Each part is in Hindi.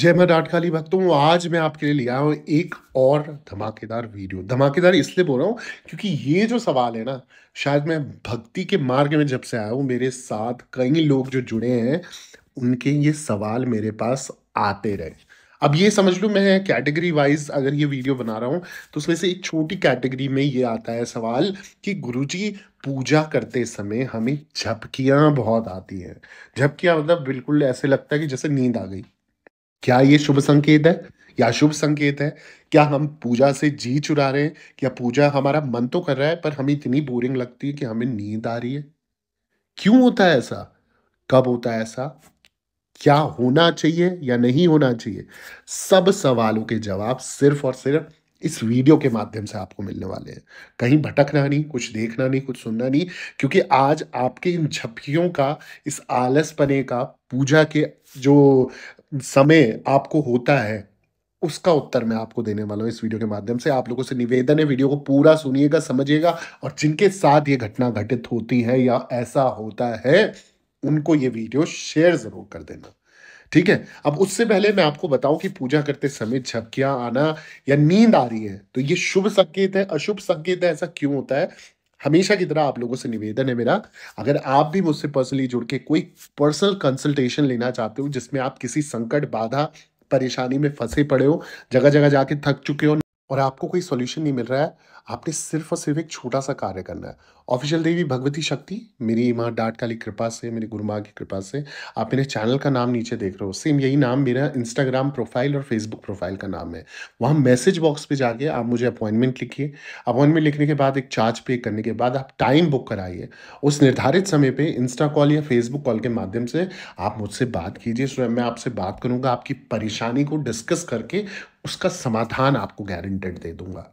जय मैं डाट भक्त हूँ आज मैं आपके लिए लिया हूँ एक और धमाकेदार वीडियो धमाकेदार इसलिए बोल रहा हूँ क्योंकि ये जो सवाल है ना शायद मैं भक्ति के मार्ग में जब से आया हूँ मेरे साथ कई लोग जो जुड़े हैं उनके ये सवाल मेरे पास आते रहे अब ये समझ लो मैं कैटेगरी वाइज अगर ये वीडियो बना रहा हूँ तो उसमें से एक छोटी कैटेगरी में ये आता है सवाल कि गुरु पूजा करते समय हमें झपकियाँ बहुत आती हैं झपकियाँ मतलब बिल्कुल ऐसे लगता है कि जैसे नींद आ गई क्या ये शुभ संकेत है या शुभ संकेत है क्या हम पूजा से जी चुरा रहे हैं क्या पूजा हमारा मन तो कर रहा है पर हमें इतनी बोरिंग लगती है कि हमें नींद आ रही है क्यों होता है ऐसा कब होता है ऐसा क्या होना चाहिए या नहीं होना चाहिए सब सवालों के जवाब सिर्फ और सिर्फ इस वीडियो के माध्यम से आपको मिलने वाले हैं कहीं भटकना नहीं कुछ देखना नहीं कुछ सुनना नहीं क्योंकि आज आपके इन झपकियों का इस आलसपने का पूजा के जो समय आपको होता है उसका उत्तर मैं आपको देने वाला हूँ इस वीडियो के माध्यम से आप लोगों से निवेदन है वीडियो को पूरा सुनिएगा समझिएगा और जिनके साथ ये घटना घटित होती है या ऐसा होता है उनको ये वीडियो शेयर ज़रूर कर देना ठीक है अब उससे पहले मैं आपको बताऊं कि पूजा करते समय झपकियां आना या नींद आ रही है तो ये शुभ संकेत है अशुभ संकेत है ऐसा क्यों होता है हमेशा की तरह आप लोगों से निवेदन है मेरा अगर आप भी मुझसे पर्सनली जुड़ के कोई पर्सनल कंसल्टेशन लेना चाहते हो जिसमें आप किसी संकट बाधा परेशानी में फंसे पड़े हो जगह जगह जाके थक चुके हो और आपको कोई सोल्यूशन नहीं मिल रहा है आपने सिर्फ और सिर्फ एक छोटा सा कार्य करना है ऑफिशियल देवी भगवती शक्ति मेरी माँ डाट काली कृपा से मेरी गुरु माँ की कृपा से आप मेरे चैनल का नाम नीचे देख रहे हो सेम यही नाम मेरा इंस्टाग्राम प्रोफाइल और फेसबुक प्रोफाइल का नाम है वहाँ मैसेज बॉक्स पे जाके आप मुझे अपॉइंटमेंट लिखिए अपॉइंटमेंट लिखने के बाद एक चार्ज पे करने के बाद आप टाइम बुक कराइए उस निर्धारित समय पर इंस्टा कॉल या फेसबुक कॉल के माध्यम से आप मुझसे बात कीजिए मैं आपसे बात करूँगा आपकी परेशानी को डिस्कस करके उसका समाधान आपको गारंटेड दे दूंगा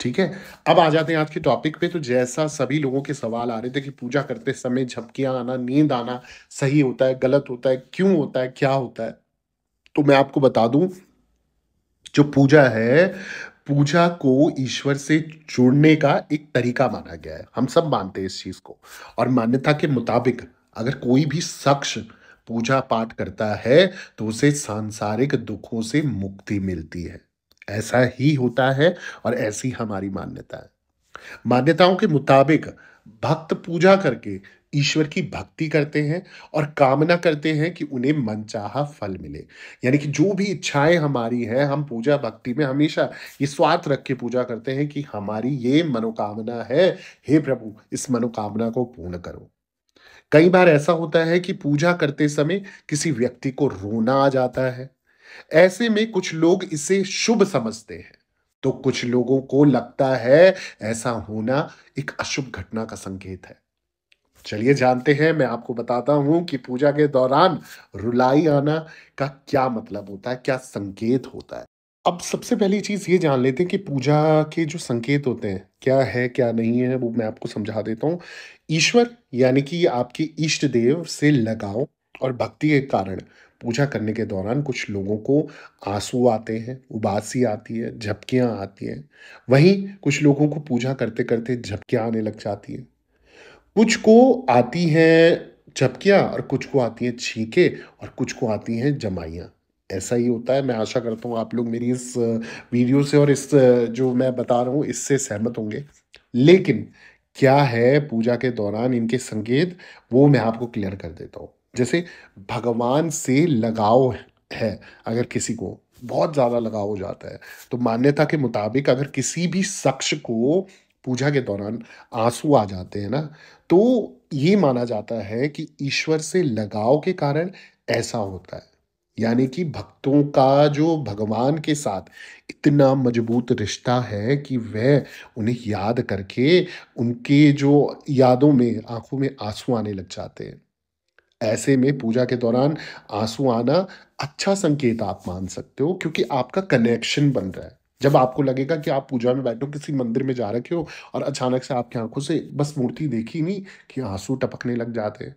ठीक है अब आ जाते हैं आज के टॉपिक पे तो जैसा सभी लोगों के सवाल आ रहे थे कि पूजा करते समय झपकियां आना नींद आना सही होता है गलत होता है क्यों होता है क्या होता है तो मैं आपको बता दूं जो पूजा है पूजा को ईश्वर से जुड़ने का एक तरीका माना गया है हम सब मानते हैं इस चीज को और मान्यता के मुताबिक अगर कोई भी शख्स पूजा पाठ करता है तो उसे सांसारिक दुखों से मुक्ति मिलती है ऐसा ही होता है और ऐसी हमारी मान्यता है मान्यताओं के मुताबिक भक्त पूजा करके ईश्वर की भक्ति करते हैं और कामना करते हैं कि उन्हें मनचाहा फल मिले यानी कि जो भी इच्छाएं हमारी हैं हम पूजा भक्ति में हमेशा ये स्वार्थ रख के पूजा करते हैं कि हमारी ये मनोकामना है हे प्रभु इस मनोकामना को पूर्ण करो कई बार ऐसा होता है कि पूजा करते समय किसी व्यक्ति को रोना आ जाता है ऐसे में कुछ लोग इसे शुभ समझते हैं तो कुछ लोगों को लगता है ऐसा होना एक अशुभ घटना का संकेत है चलिए जानते हैं मैं आपको बताता हूं कि पूजा के दौरान रुलाई आना का क्या मतलब होता है क्या संकेत होता है अब सबसे पहली चीज़ ये जान लेते हैं कि पूजा के जो संकेत होते हैं क्या है क्या नहीं है वो मैं आपको समझा देता हूँ ईश्वर यानी कि आपके इष्ट देव से लगाव और भक्ति के कारण पूजा करने के दौरान कुछ लोगों को आंसू आते हैं उबासी आती है झपकियाँ आती हैं वहीं कुछ लोगों को पूजा करते करते झपकियाँ आने लग जाती हैं कुछ को आती हैं झपकियाँ और कुछ को आती हैं छीके और कुछ को आती हैं जमाइयाँ ऐसा ही होता है मैं आशा करता हूँ आप लोग मेरी इस वीडियो से और इस जो मैं बता रहा हूँ इससे सहमत होंगे लेकिन क्या है पूजा के दौरान इनके संकेत वो मैं आपको क्लियर कर देता हूँ जैसे भगवान से लगाव है अगर किसी को बहुत ज़्यादा लगाव हो जाता है तो मान्यता के मुताबिक अगर किसी भी शख्स को पूजा के दौरान आंसू आ जाते हैं ना तो ये माना जाता है कि ईश्वर से लगाव के कारण ऐसा होता है यानी कि भक्तों का जो भगवान के साथ इतना मजबूत रिश्ता है कि वह उन्हें याद करके उनके जो यादों में आंखों में आंसू आने लग जाते हैं ऐसे में पूजा के दौरान आंसू आना अच्छा संकेत आप मान सकते हो क्योंकि आपका कनेक्शन बन रहा है जब आपको लगेगा कि आप पूजा में बैठो किसी मंदिर में जा रखे हो और अचानक से आपकी आंखों से बस मूर्ति देखी नहीं कि आंसू टपकने लग जाते हैं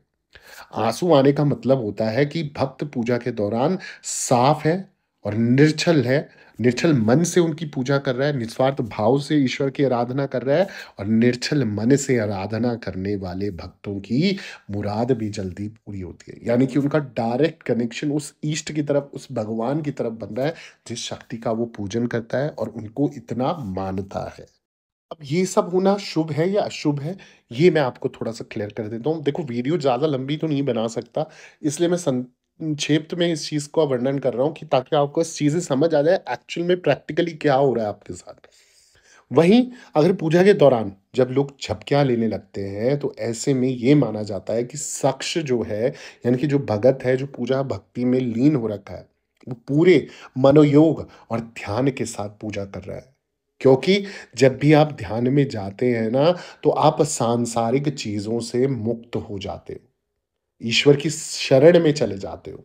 आंसू आने का मतलब होता है कि भक्त पूजा के दौरान साफ है और निर्छल है निर्छल मन से उनकी पूजा कर रहा है निस्वार्थ भाव से ईश्वर की आराधना कर रहा है और निर्छल मन से आराधना करने वाले भक्तों की मुराद भी जल्दी पूरी होती है यानी कि उनका डायरेक्ट कनेक्शन उस ईष्ट की तरफ उस भगवान की तरफ बन रहा है जिस शक्ति का वो पूजन करता है और उनको इतना मानता है अब ये सब होना शुभ है या अशुभ है ये मैं आपको थोड़ा सा क्लियर कर देता हूँ देखो वीडियो ज़्यादा लंबी तो नहीं बना सकता इसलिए मैं संक्षेप में इस चीज़ का वर्णन कर रहा हूँ कि ताकि आपको इस चीज़ें समझ आ जाए एक्चुअल में प्रैक्टिकली क्या हो रहा है आपके साथ वहीं अगर पूजा के दौरान जब लोग झपकियाँ लेने लगते हैं तो ऐसे में ये माना जाता है कि शख्स जो है यानी कि जो भगत है जो पूजा भक्ति में लीन हो रखा है वो पूरे मनोयोग और ध्यान के साथ पूजा कर रहा है क्योंकि जब भी आप ध्यान में जाते हैं ना तो आप सांसारिक चीज़ों से मुक्त हो जाते हो ईश्वर की शरण में चले जाते हो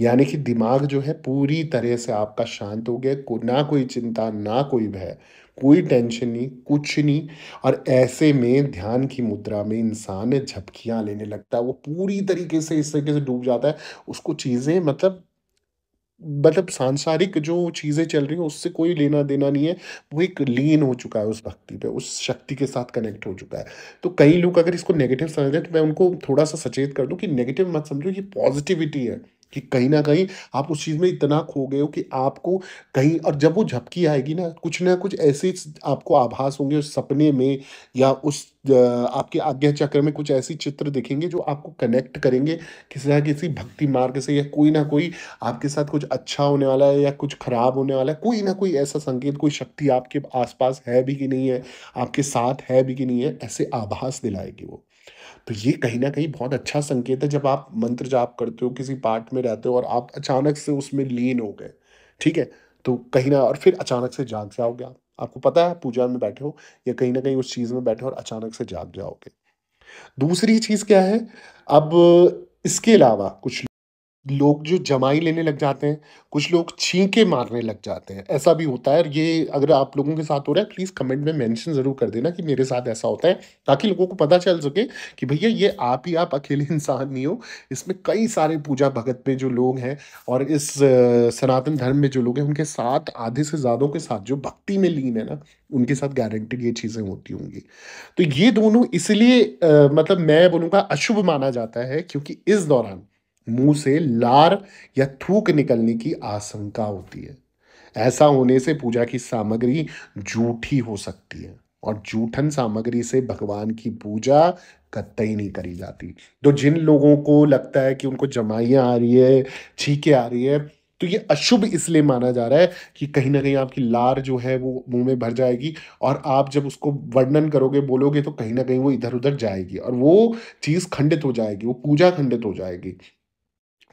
यानी कि दिमाग जो है पूरी तरह से आपका शांत हो गया को, ना कोई चिंता ना कोई भय कोई टेंशन नहीं कुछ नहीं और ऐसे में ध्यान की मुद्रा में इंसान झपकियां लेने लगता है वो पूरी तरीके से इस तरीके से डूब जाता है उसको चीज़ें मतलब मतलब सांसारिक जो चीज़ें चल रही हैं उससे कोई लेना देना नहीं है वो एक लीन हो चुका है उस भक्ति पे उस शक्ति के साथ कनेक्ट हो चुका है तो कई लोग अगर इसको नेगेटिव समझ रहे हैं तो मैं उनको थोड़ा सा सचेत कर दूँ कि नेगेटिव मत समझो ये पॉजिटिविटी है कि कहीं ना कहीं आप उस चीज़ में इतना खो गए हो कि आपको कहीं और जब वो झपकी आएगी ना कुछ ना कुछ ऐसे आपको आभास होंगे उस सपने में या उस आपके आज्ञा चक्र में कुछ ऐसी चित्र दिखेंगे जो आपको कनेक्ट करेंगे किसी ना किसी भक्ति मार्ग से या कोई ना कोई आपके साथ कुछ अच्छा होने वाला है या कुछ खराब होने वाला है कोई ना कोई ऐसा संकेत कोई शक्ति आपके आसपास है भी कि नहीं है आपके साथ है भी कि नहीं है ऐसे आभास दिलाएगी वो तो ये कहीं ना कहीं बहुत अच्छा संकेत है जब आप मंत्र जाप करते हो किसी पार्ट में रहते हो और आप अचानक से उसमें लीन हो गए ठीक है तो कहीं ना और फिर अचानक से जाग जाओगे आप आपको पता है पूजा में बैठे हो या कहीं ना कहीं उस चीज़ में बैठे हो और अचानक से जाग जाओगे दूसरी चीज़ क्या है अब इसके अलावा कुछ लोग जो जमाई लेने लग जाते हैं कुछ लोग छींके मारने लग जाते हैं ऐसा भी होता है और ये अगर आप लोगों के साथ हो रहा है प्लीज़ कमेंट में मेंशन ज़रूर कर देना कि मेरे साथ ऐसा होता है ताकि लोगों को पता चल सके कि भैया ये आप ही आप अकेले इंसान नहीं हो इसमें कई सारे पूजा भगत में जो लोग हैं और इस सनातन धर्म में जो लोग हैं उनके साथ आधे से ज़्यादा के साथ जो भक्ति में लीन है ना उनके साथ गारंटेड ये चीज़ें होती होंगी तो ये दोनों इसलिए मतलब मैं बोलूँगा अशुभ माना जाता है क्योंकि इस दौरान मुंह से लार या थूक निकलने की आशंका होती है ऐसा होने से पूजा की सामग्री जूठी हो सकती है और जूठन सामग्री से भगवान की पूजा कतई नहीं करी जाती तो जिन लोगों को लगता है कि उनको जमाइयाँ आ रही है छीके आ रही है तो ये अशुभ इसलिए माना जा रहा है कि कहीं ना कहीं आपकी लार जो है वो मुंह में भर जाएगी और आप जब उसको वर्णन करोगे बोलोगे तो कहीं ना कहीं वो इधर उधर जाएगी और वो चीज़ खंडित हो जाएगी वो पूजा खंडित हो जाएगी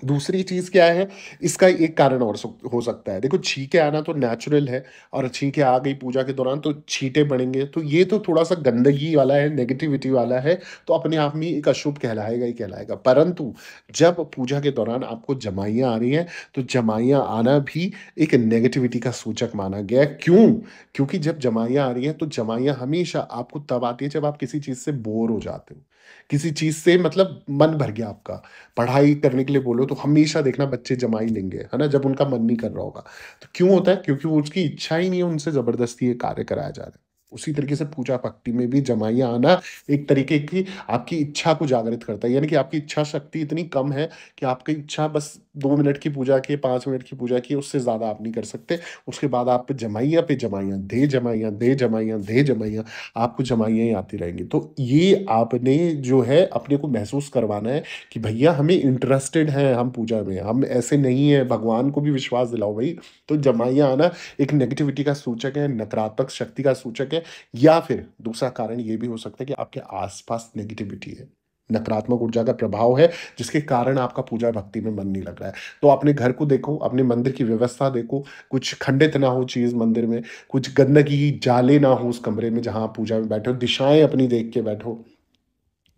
दूसरी चीज़ क्या है इसका एक कारण और हो सकता है देखो छीके आना तो नेचुरल है और छीके आ गई पूजा के दौरान तो छीटे बढ़ेंगे तो ये तो थोड़ा सा गंदगी वाला है नेगेटिविटी वाला है तो अपने आप में एक अशुभ कहलाएगा ही कहलाएगा परंतु जब पूजा के दौरान आपको जमाइयाँ आ रही हैं तो जमाइयाँ आना भी एक नेगेटिविटी का सूचक माना गया क्यों क्योंकि जब जमाइयाँ आ रही हैं तो जमाइयाँ हमेशा आपको तब आती है जब आप किसी चीज़ से बोर हो जाते हो किसी चीज़ से मतलब मन भर गया आपका पढ़ाई करने के लिए बोलो तो हमेशा देखना बच्चे जमा ही लेंगे है ना जब उनका मन नहीं कर रहा होगा तो क्यों होता है क्योंकि उसकी इच्छा ही नहीं है उनसे ज़बरदस्ती ये कार्य कराया जा रहा है उसी तरीके से पूजा भक्ति में भी जमाइया आना एक तरीके की आपकी इच्छा को जागृत करता है यानी कि आपकी इच्छा शक्ति इतनी कम है कि आपकी इच्छा बस दो मिनट की पूजा की पाँच मिनट की पूजा की उससे ज़्यादा आप नहीं कर सकते उसके बाद आप जमाइया पे जमाइया दे जमाइया दे जमाइया दे जमाइया आपको जमाइया ही आती रहेंगी तो ये आपने जो है अपने को महसूस करवाना है कि भैया हमें इंटरेस्टेड हैं हम पूजा में हम ऐसे नहीं हैं भगवान को भी विश्वास दिलाओ भाई तो जमाइया आना एक नेगेटिविटी का सूचक है नकारात्मक शक्ति का सूचक है या फिर दूसरा कारण ये भी हो सकता है कि आपके आसपास नेगेटिविटी है नकारात्मक ऊर्जा का प्रभाव है जिसके कारण आपका पूजा भक्ति में मन नहीं लग रहा है तो अपने घर को देखो अपने मंदिर की व्यवस्था देखो कुछ खंडित ना हो चीज़ मंदिर में कुछ गंदगी जाले ना हो उस कमरे में जहाँ पूजा में बैठो दिशाएं अपनी देख के बैठो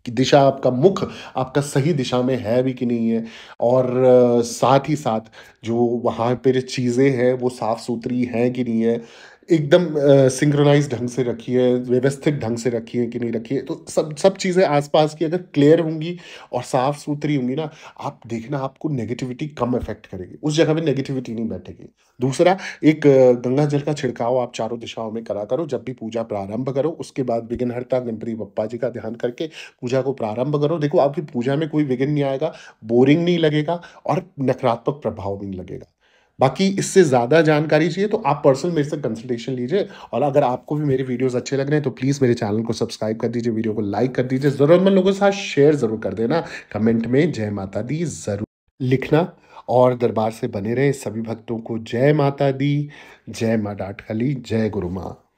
कि दिशा आपका मुख आपका सही दिशा में है भी कि नहीं है और साथ ही साथ जो वहाँ पर चीज़ें हैं वो साफ़ सुथरी हैं कि नहीं है एकदम सिंक्रोनाइज ढंग से रखी है व्यवस्थित ढंग से रखी है कि नहीं रखी है तो सब सब चीज़ें आसपास की अगर क्लियर होंगी और साफ सुथरी होंगी ना आप देखना आपको नेगेटिविटी कम इफेक्ट करेगी उस जगह पे नेगेटिविटी नहीं बैठेगी दूसरा एक गंगा जल का छिड़काव आप चारों दिशाओं में करा करो जब भी पूजा प्रारंभ करो उसके बाद विघ्नहरता गणपति पप्पा जी का ध्यान करके पूजा को प्रारंभ करो देखो आपकी पूजा में कोई विघ्न नहीं आएगा बोरिंग नहीं लगेगा और नकारात्मक प्रभाव भी नहीं लगेगा बाकी इससे ज़्यादा जानकारी चाहिए तो आप पर्सनल मेरे से कंसल्टेशन लीजिए और अगर आपको भी मेरे वीडियोस अच्छे लग रहे हैं तो प्लीज़ मेरे चैनल को सब्सक्राइब कर दीजिए वीडियो को लाइक कर दीजिए ज़रूरतमंद लोगों के साथ शेयर ज़रूर कर देना कमेंट में जय माता दी ज़रूर लिखना और दरबार से बने रहे सभी भक्तों को जय माता दी जय माँ डाटखली जय गुरु माँ